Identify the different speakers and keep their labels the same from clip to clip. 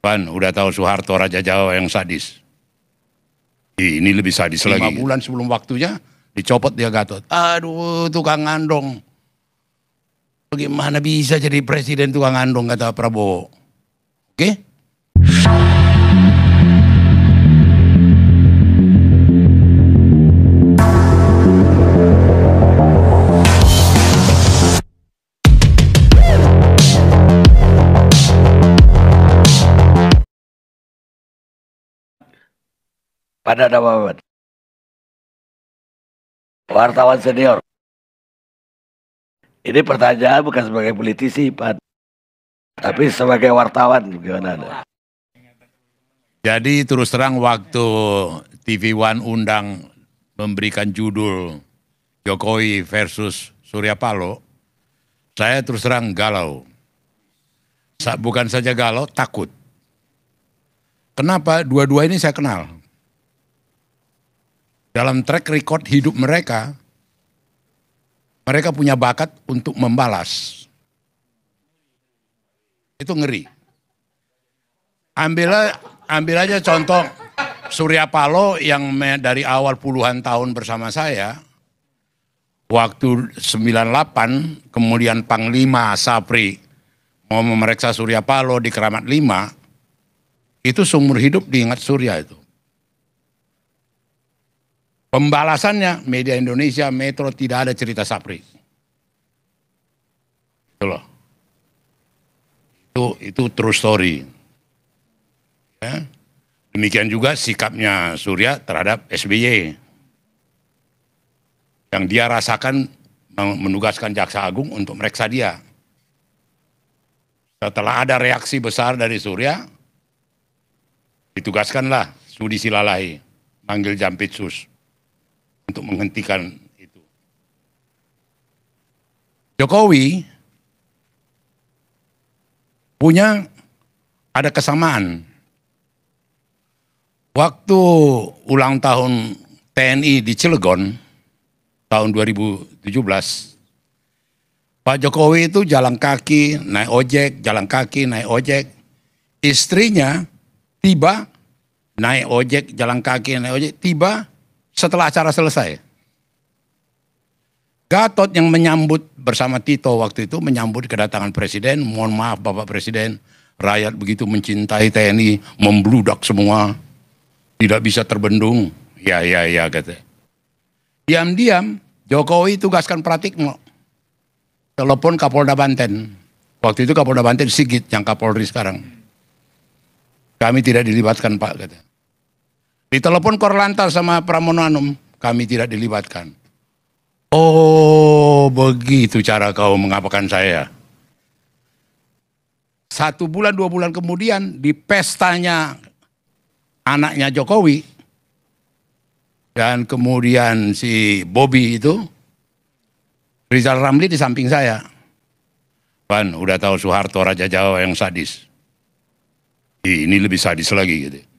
Speaker 1: Pan udah tahu Soeharto Raja Jawa yang sadis. Ini lebih sadis lagi. Lima bulan sebelum waktunya dicopot dia Gatot. Aduh tukang Andong. Bagaimana bisa jadi presiden tukang Andong? kata Prabowo. Oke? Okay? Pada ada Muhammad. Wartawan senior. Ini pertanyaan bukan sebagai politisi, Pak. Tapi sebagai wartawan gimana? Ada? Jadi terus terang waktu TV One undang memberikan judul Jokowi versus Surya Paloh, saya terus terang galau. Bukan saja galau, takut. Kenapa? Dua-dua ini saya kenal dalam track record hidup mereka, mereka punya bakat untuk membalas. Itu ngeri. Ambil, ambil aja contoh Surya Paloh yang dari awal puluhan tahun bersama saya, waktu 98 kemudian Panglima Sapri mau memeriksa Surya Paloh di Keramat 5, itu seumur hidup diingat Surya itu. Pembalasannya media Indonesia, Metro tidak ada cerita Sapri. Itu loh. Itu, itu true story. Ya. Demikian juga sikapnya Surya terhadap SBY. Yang dia rasakan menugaskan Jaksa Agung untuk mereksa dia. Setelah ada reaksi besar dari Surya, ditugaskanlah Sudi Silalahi, manggil Jampitsus untuk menghentikan itu. Jokowi punya ada kesamaan. Waktu ulang tahun TNI di Cilegon tahun 2017, Pak Jokowi itu jalan kaki, naik ojek, jalan kaki, naik ojek. Istrinya tiba naik ojek, jalan kaki, naik ojek, tiba setelah acara selesai. Gatot yang menyambut bersama Tito waktu itu menyambut kedatangan presiden, mohon maaf Bapak Presiden, rakyat begitu mencintai TNI, membludak semua, tidak bisa terbendung. Ya, ya, ya, kata. Diam-diam Jokowi tugaskan Pratikno. Telepon Kapolda Banten. Waktu itu Kapolda Banten Sigit yang Kapolri sekarang. Kami tidak dilibatkan Pak, kata. Ditelepon Korlantas sama Pramono Anum, kami tidak dilibatkan. Oh, begitu cara kau mengapakan saya. Satu bulan, dua bulan kemudian di pestanya anaknya Jokowi dan kemudian si Bobby itu Rizal Ramli di samping saya. Pan, udah tahu Soeharto Raja Jawa yang sadis. Ini lebih sadis lagi gitu.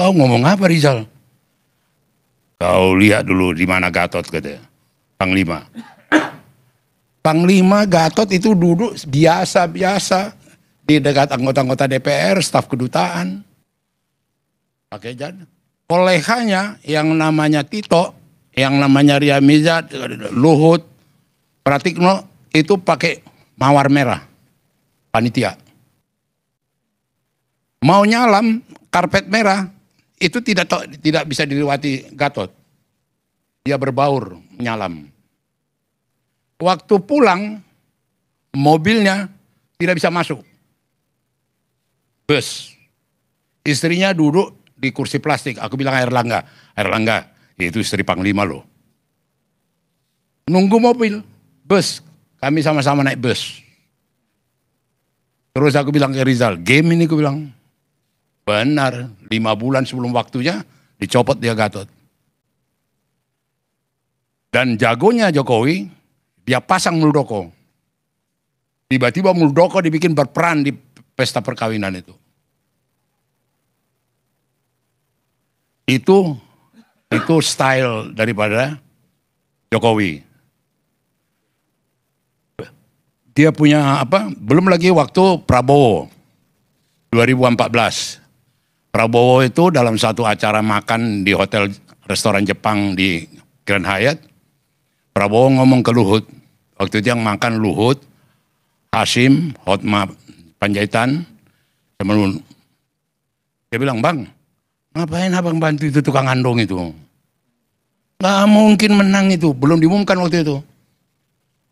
Speaker 1: Kau ngomong apa Rizal? Kau lihat dulu di mana Gatot katanya. Panglima. Panglima Gatot itu duduk biasa-biasa di dekat anggota-anggota DPR, staf kedutaan. Pakai jan. Kolehanya yang namanya Tito, yang namanya Ria Mizat, Luhut, Pratikno itu pakai mawar merah. Panitia. Mau nyalam karpet merah, itu tidak tidak bisa dilewati Gatot. Dia berbaur, menyalam. Waktu pulang, mobilnya tidak bisa masuk. Bus. Istrinya duduk di kursi plastik. Aku bilang air langga. Air langga, ya, itu istri panglima loh. Nunggu mobil, bus. Kami sama-sama naik bus. Terus aku bilang ke Rizal, game ini aku bilang, Benar, lima bulan sebelum waktunya dicopot dia Gatot. Dan jagonya Jokowi, dia pasang Muldoko. Tiba-tiba Muldoko dibikin berperan di pesta perkawinan itu. Itu itu style daripada Jokowi. Dia punya apa? Belum lagi waktu Prabowo 2014 Prabowo itu dalam satu acara makan di hotel restoran Jepang di Grand Hyatt, Prabowo ngomong ke Luhut. Waktu itu yang makan Luhut, Hasim, Hotma Panjaitan, sebelum dia bilang, Bang, ngapain abang bantu itu tukang andong itu? Gak mungkin menang itu, belum diumumkan waktu itu.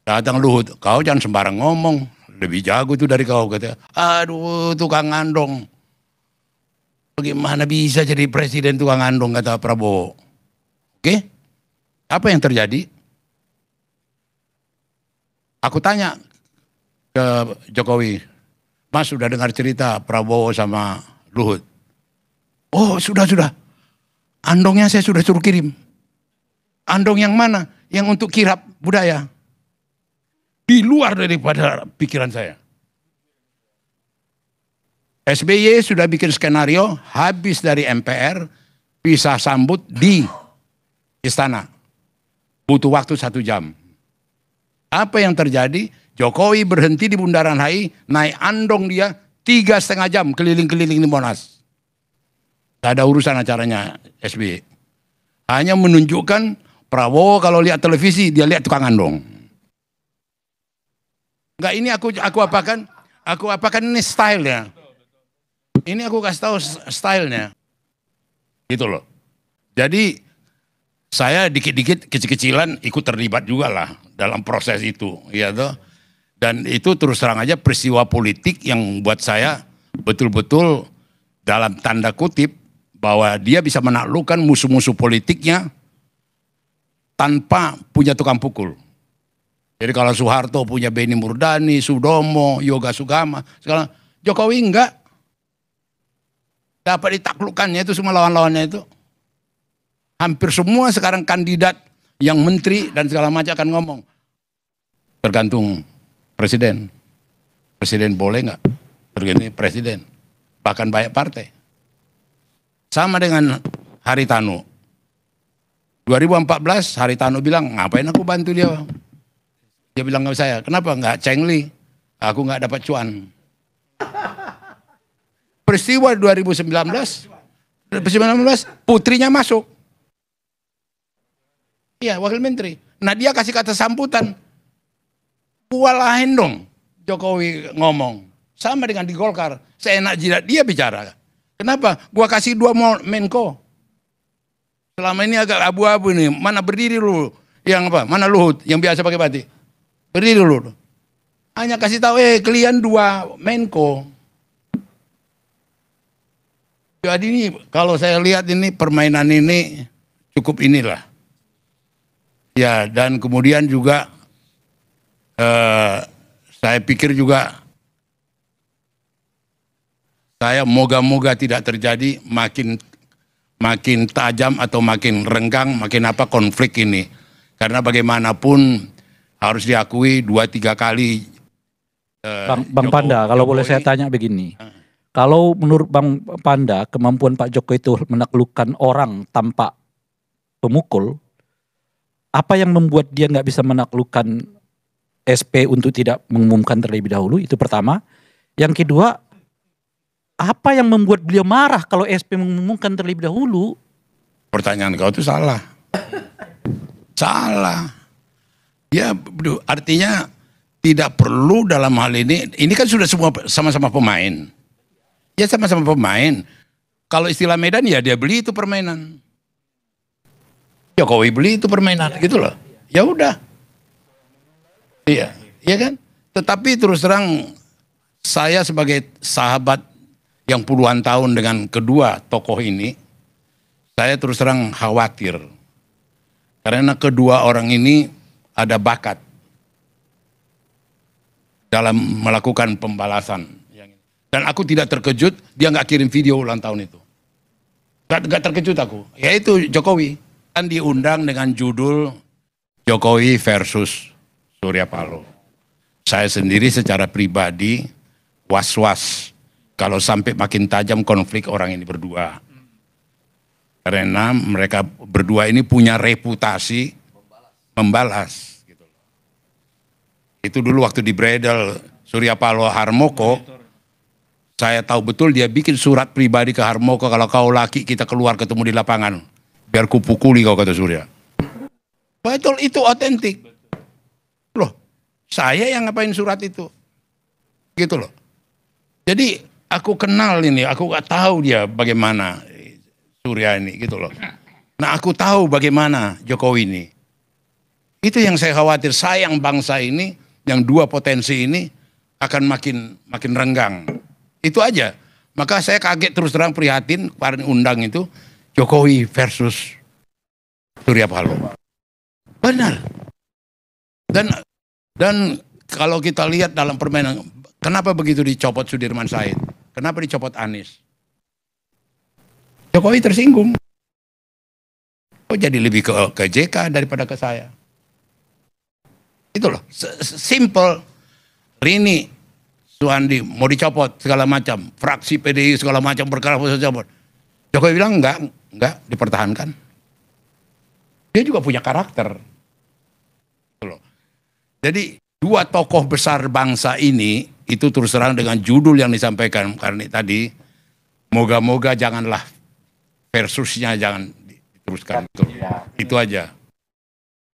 Speaker 1: Datang Luhut, kau jangan sembarang ngomong, lebih jago itu dari kau. Kata, aduh tukang andong. Bagaimana bisa jadi presiden tukang andong kata Prabowo? Oke? Apa yang terjadi? Aku tanya ke Jokowi, Mas sudah dengar cerita Prabowo sama Luhut? Oh sudah sudah, andongnya saya sudah suruh kirim. Andong yang mana? Yang untuk kirap budaya. Di luar daripada pikiran saya. SBY sudah bikin skenario habis dari MPR bisa sambut di istana. Butuh waktu satu jam. Apa yang terjadi? Jokowi berhenti di Bundaran HI, naik andong dia tiga setengah jam keliling-keliling di Monas. Tidak ada urusan acaranya SBY. Hanya menunjukkan Prabowo kalau lihat televisi dia lihat tukang andong. Enggak ini aku aku apakan? Aku apakan ini style ini aku kasih tahu stylenya. Gitu loh. Jadi saya dikit-dikit kecil-kecilan ikut terlibat juga lah dalam proses itu, ya toh. Dan itu terus terang aja peristiwa politik yang buat saya betul-betul dalam tanda kutip bahwa dia bisa menaklukkan musuh-musuh politiknya tanpa punya tukang pukul. Jadi kalau Soeharto punya Beni Murdani, Sudomo, Yoga Sugama, segala Jokowi enggak dapat ditaklukkannya itu semua lawan-lawannya itu. Hampir semua sekarang kandidat yang menteri dan segala macam akan ngomong. Tergantung presiden. Presiden boleh nggak? Tergantung presiden. Bahkan banyak partai. Sama dengan Hari Tanu. 2014 Hari Tanu bilang, ngapain aku bantu dia? Dia bilang sama saya, kenapa nggak cengli? Aku nggak dapat cuan peristiwa 2019 2019 putrinya masuk. Iya, wakil menteri. Nah, dia kasih kata sambutan. Kualahin dong Jokowi ngomong. Sama dengan di Golkar. Seenak jidat dia bicara. Kenapa? Gua kasih dua Menko. Selama ini agak abu-abu nih. Mana berdiri dulu. Yang apa? Mana Luhut? Yang biasa pakai batik. Berdiri dulu. Hanya kasih tahu, eh kalian dua Menko. Jadi ini kalau saya lihat ini permainan ini cukup inilah. Ya dan kemudian juga eh, saya pikir juga saya moga-moga tidak terjadi makin makin tajam atau makin renggang, makin apa konflik ini. Karena bagaimanapun harus diakui dua tiga kali. Eh, Bang, Bang Panda, kalau boleh saya tanya begini. Ah. Kalau menurut Bang Panda, kemampuan Pak Jokowi itu menaklukkan orang tanpa pemukul, apa yang membuat dia nggak bisa menaklukkan SP untuk tidak mengumumkan terlebih dahulu? Itu pertama. Yang kedua, apa yang membuat beliau marah kalau SP mengumumkan terlebih dahulu? Pertanyaan kau itu salah. salah. Ya, artinya tidak perlu dalam hal ini. Ini kan sudah semua sama-sama pemain Ya sama-sama pemain. Kalau istilah Medan ya dia beli itu permainan. Jokowi beli itu permainan gitu loh. Ya udah. Iya, iya kan? Tetapi terus terang saya sebagai sahabat yang puluhan tahun dengan kedua tokoh ini, saya terus terang khawatir. Karena kedua orang ini ada bakat dalam melakukan pembalasan dan aku tidak terkejut dia nggak kirim video ulang tahun itu. Gak, gak terkejut aku. Ya itu Jokowi. kan diundang dengan judul Jokowi versus Surya Paloh. Saya sendiri secara pribadi was-was kalau sampai makin tajam konflik orang ini berdua. Karena mereka berdua ini punya reputasi membalas. Gitu itu dulu waktu di Bredel, Surya Paloh Harmoko, saya tahu betul dia bikin surat pribadi ke Harmoko kalau kau laki kita keluar ketemu di lapangan. Biar kupukuli kau kata Surya. Betul itu otentik. Loh, saya yang ngapain surat itu? Gitu loh. Jadi aku kenal ini, aku gak tahu dia bagaimana Surya ini gitu loh. Nah aku tahu bagaimana Jokowi ini. Itu yang saya khawatir, sayang bangsa ini, yang dua potensi ini akan makin makin renggang. Itu aja. Maka saya kaget terus terang prihatin kemarin undang itu Jokowi versus Surya Paloh. Benar. Dan dan kalau kita lihat dalam permainan kenapa begitu dicopot Sudirman Said? Kenapa dicopot Anies? Jokowi tersinggung. Oh jadi lebih ke, ke JK daripada ke saya. Itu loh, simple. Rini Suhandi mau dicopot segala macam, fraksi PDI segala macam perkara mau dicopot. Jokowi bilang enggak, enggak dipertahankan. Dia juga punya karakter. Gitu Jadi dua tokoh besar bangsa ini itu terus terang dengan judul yang disampaikan karena tadi moga-moga janganlah versusnya jangan diteruskan itu. Iya. Itu aja.